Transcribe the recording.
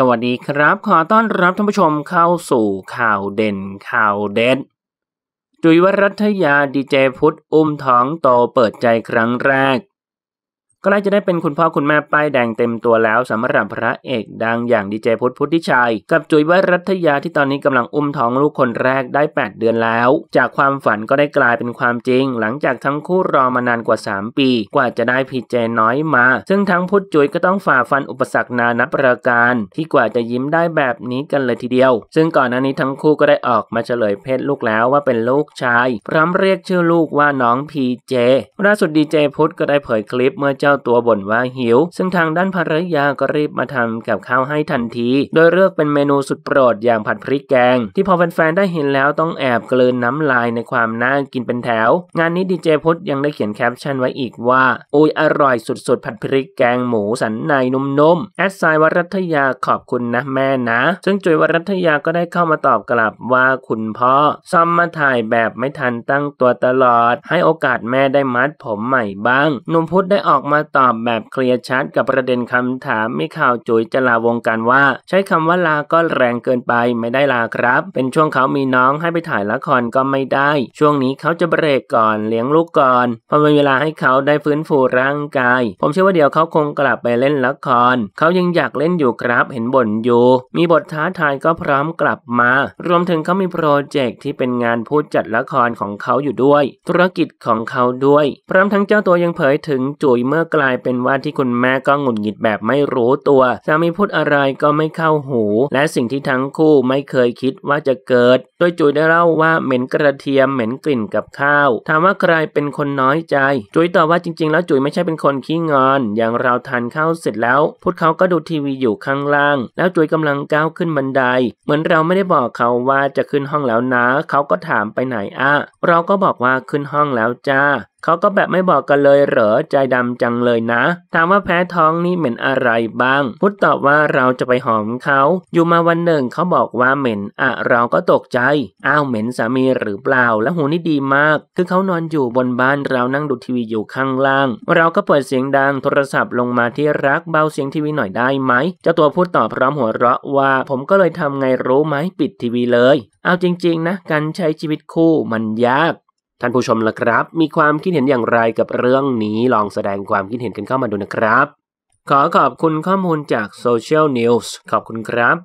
สวัสดีครับขอต้อนรับท่านผู้ชมเข้าสู่ข่าวเด่นข่าวเด็ดจุยวรัตยาดีเจพุทธอุ้มท้องโตเปิดใจครั้งแรกก็เล้จะได้เป็นคุณพ่อคุณแม่ป้ายแดงเต็มตัวแล้ว สำหรับพระเอกดังอย่างดีเจพุทธพุทธิชัย กับจุ๋ยวรัตยาที่ตอนนี้กำลังอุ้มท้องลูกคนแรกได้ 8 เดือนแล้ว จากความฝันก็ได้กลายเป็นความจริง หลังจากทั้งคู่รอมานานกว่า 3 ปี กว่าจะได้พีเจน้อยมา ซึ่งทั้งพุทธจุ๋ยก็ต้องฝ่าฟันอุปสรรคนานับประการ ที่กว่าจะยิ้มได้แบบนี้กันเลยทีเดียว ซึ่งก่อนหน้านี้ทั้งคู่ก็ได้ออกมาเฉลยเพศลูกแล้วว่าเป็นลูกชายพร้อมเรียกชื่อลูกว่าน้องพีเจล่าสุดดีเจพุทธก็ได้เผยคลิปเมื่อเจจ้าตัวบ่นว่าหิว ซึ่งทางด้านภรรยาก็รีบมาทำกับข้าวให้ทันที โดยเลือกเป็นเมนูสุดโปรดอย่างผัดพริกแกง ที่พอแฟนๆได้เห็นแล้วต้องแอบกลืนน้ำลายในความน่ากินเป็นแถว งานนี้ดีเจพุทธยังได้เขียนแคปชั่นไว้อีกว่าอุ้ยอร่อยสุดๆ ผัดพริกแกงหมูสันในนุ่ม ๆ แอดไซวรัตยาขอบคุณนะแม่นะ ซึ่งจุยวรัตยาก็ได้เข้ามาตอบกลับว่าคุณพ่อ ซ้อมมาถ่ายแบบไม่ทันตั้งตัวตลอด ให้โอกาสแม่ได้มัดผมใหม่บ้าง นุ่มพุทธได้ออกมาาตอบแบบเคลียร์ชัดกับประเด็นคำถามมิข่าวจุ๋ยจะลาวงการว่า ใช้คำว่าลา ก็แรงเกินไปไม่ได้ลาครับ เป็นช่วงเขามีน้องให้ไปถ่ายละครก็ไม่ได้ ช่วงนี้เขาจะเบรกก่อนเลี้ยงลูกก่อนพอเป็นเวลาให้เขาได้ฟื้นฟูร่างกาย ผมเชื่อว่าเดี๋ยวเขาคงกลับไปเล่นละครเขายังอยากเล่นอยู่ครับเห็นบ่นอยู่ มีบทท้าทายก็พร้อมกลับมา รวมถึงเขามีโปรเจกต์ที่เป็นงานผู้จัดละครของเขาอยู่ด้วย ธุรกิจของเขาด้วยพร้อมทั้งเจ้าตัวยังเผยถึงจุ๋ยเมื่อกลายเป็นว่าที่คุณแม่ก็หงุดหงิดแบบไม่รู้ตัว สามีพูดอะไรก็ไม่เข้าหู และสิ่งที่ทั้งคู่ไม่เคยคิดว่าจะเกิด โดยจุยได้เล่าว่าเหม็นกระเทียมเหม็นกลิ่นกับข้าวถามว่าใครเป็นคนน้อยใจจุยตอบว่าจริง ๆ แล้วจุยไม่ใช่เป็นคนขี้งอน อย่างเราทานข้าวเสร็จแล้วพูดเขาก็ดูทีวีอยู่ข้างล่าง แล้วจุยกำลังก้าวขึ้นบันได เหมือนเราไม่ได้บอกเขาว่าจะขึ้นห้องแล้วนะ เขาก็ถามไปไหนอ่ะเราก็บอกว่าขึ้นห้องแล้วจ้าเขาก็แบบไม่บอกกันเลยเหรอ ใจดำจังเลยนะถามว่าแพ้ท้องนี่เหม็นอะไรบ้างพุทธตอบว่าเราจะไปหอมเขา อยู่มาวันหนึ่งเขาบอกว่าเหม็นอะเราก็ตกใจอ้าวเหม็นสามีหรือเปล่าและหูนี่ดีมาก คือเขานอนอยู่บนบ้านเรานั่งดูทีวีอยู่ข้างล่าง เราก็เปิดเสียงดังโทรศัพท์ลงมาที่รักเบาเสียงทีวีหน่อยได้ไหมเจ้าตัวพูดตอบพร้อมหัวเราะว่า ผมก็เลยทำไงรู้ไหมปิดทีวีเลย เอาจริง ๆนะการใช้ชีวิตคู่มันยากท่านผู้ชมล่ะครับ มีความคิดเห็นอย่างไรกับเรื่องนี้ลองแสดงความคิดเห็นกันเข้ามาดูนะครับ ขอขอบคุณข้อมูลจาก Social News ขอบคุณครับ